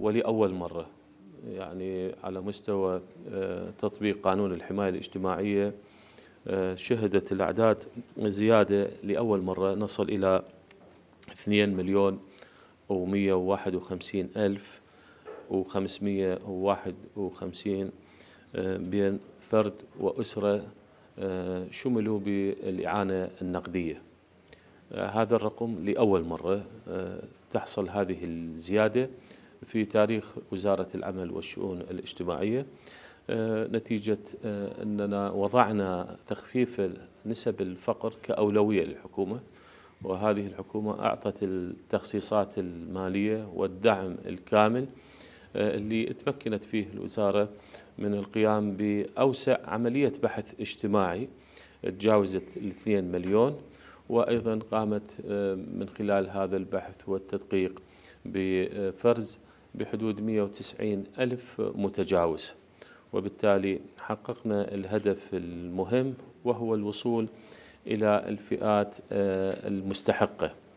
ولأول مرة يعني على مستوى آه، تطبيق قانون الحماية الاجتماعية آه، شهدت الأعداد زيادة لأول مرة نصل إلى 2 مليون و151 ألف و551 آه، بين فرد وأسرة شملوا بالإعانة النقدية هذا الرقم لأول مرة تحصل هذه الزيادة في تاريخ وزارة العمل والشؤون الاجتماعية آه، نتيجة آه، أننا وضعنا تخفيف نسب الفقر كأولوية للحكومة وهذه الحكومة أعطت التخصيصات المالية والدعم الكامل آه، اللي تمكنت فيه الوزارة من القيام بأوسع عملية بحث اجتماعي تجاوزت الاثنين مليون وأيضا قامت من خلال هذا البحث والتدقيق بفرز بحدود 190 ألف متجاوز وبالتالي حققنا الهدف المهم وهو الوصول إلى الفئات آه، المستحقة